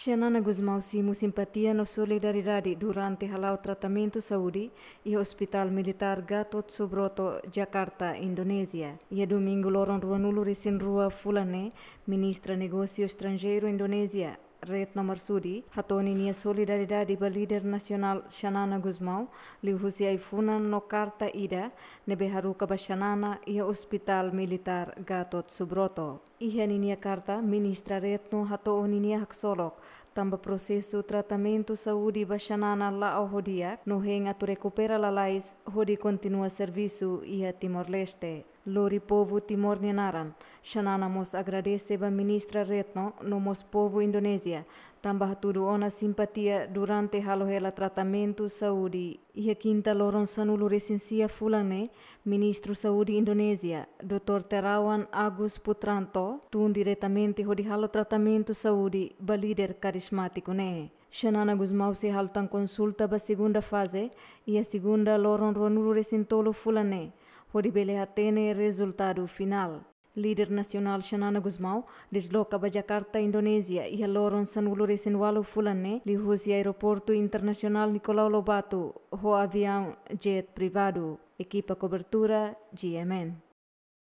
Xanana Guzmão simu simpatia no solidariedade durante halau tratamento saúde e Hospital Militar Gatot Subroto, Jakarta, Indonésia. E domingo loron ruanulu resin rua fulane, Ministra Negócio Estrangeiro Indonésia, Retno Marsudi hatoniniya solidaridade ba líder nacional Xanana Guzmão li husi ai funan no carta ida nebe haruka ba Xanana ia hospital militar Gatot Subroto. Iha nia karta, ministra Retno hatoniniya haksolok tamba processo tratamento saúde ba Xanana la ao hodia no nohenga tu recupera la lais hodi continua servisu ia Timor-Leste. Lori povo timor-nianaran, Xanana mos agradece ba ministra retno no mos povo Indonésia, tamba tudo ona simpatia durante halohela tratamento saúde. Ia quinta loron sanulu resensia fulane, ministro saúde Indonésia, Dr. Terawan Agus Putranto, tun diretamente hodi halo tratamento saúde ba líder carismático ne. Xanana Gusmau se haltan consulta ba segunda fase e a segunda loron ronulu resentolo fulane, a tem resultado final. Líder nacional Xanana Guzmão desloca para Jakarta, Indonésia e aloron San sanulo Senwalo Fulane de hosi aeroporto internacional Nicolau Lobato ho avião jet privado. Equipa cobertura GMN.